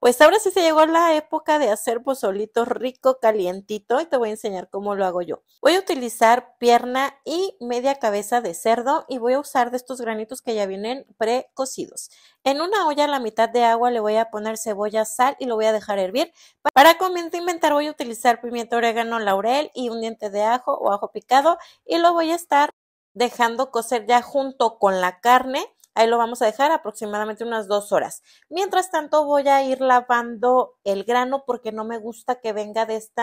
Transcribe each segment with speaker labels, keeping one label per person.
Speaker 1: Pues ahora sí se llegó la época de hacer pozolito rico, calientito, y te voy a enseñar cómo lo hago yo. Voy a utilizar pierna y media cabeza de cerdo y voy a usar de estos granitos que ya vienen precocidos. En una olla a la mitad de agua le voy a poner cebolla, sal y lo voy a dejar hervir. Para inventar voy a utilizar pimiento, orégano, laurel y un diente de ajo o ajo picado y lo voy a estar dejando cocer ya junto con la carne Ahí lo vamos a dejar aproximadamente unas dos horas. Mientras tanto voy a ir lavando el grano porque no me gusta que venga de este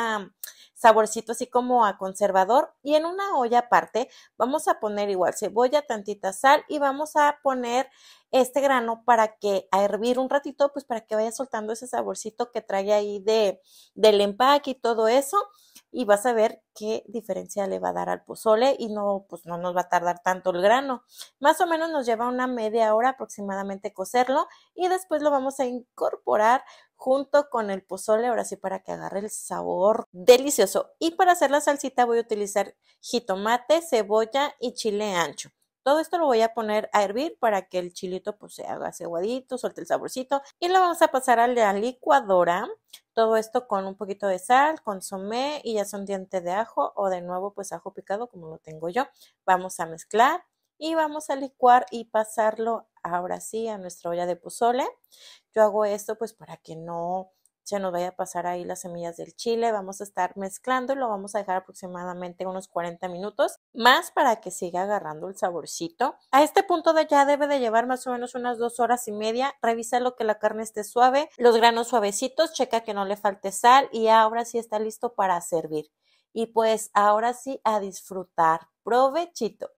Speaker 1: saborcito así como a conservador. Y en una olla aparte vamos a poner igual cebolla, tantita sal y vamos a poner este grano para que a hervir un ratito, pues para que vaya soltando ese saborcito que trae ahí de, del empaque y todo eso y vas a ver qué diferencia le va a dar al pozole y no, pues no nos va a tardar tanto el grano. Más o menos nos lleva una media hora aproximadamente cocerlo y después lo vamos a incorporar junto con el pozole, ahora sí para que agarre el sabor delicioso. Y para hacer la salsita voy a utilizar jitomate, cebolla y chile ancho. Todo esto lo voy a poner a hervir para que el chilito pues se haga seguidito suelte el saborcito y lo vamos a pasar a la licuadora todo esto con un poquito de sal, consomé y ya son dientes de ajo o de nuevo pues ajo picado como lo tengo yo. Vamos a mezclar y vamos a licuar y pasarlo ahora sí a nuestra olla de pozole. Yo hago esto pues para que no se nos vaya a pasar ahí las semillas del chile. Vamos a estar mezclando y lo vamos a dejar aproximadamente unos 40 minutos más para que siga agarrando el saborcito. A este punto de ya debe de llevar más o menos unas dos horas y media. Revisa lo que la carne esté suave, los granos suavecitos, checa que no le falte sal y ahora sí está listo para servir. Y pues ahora sí a disfrutar. Provechito.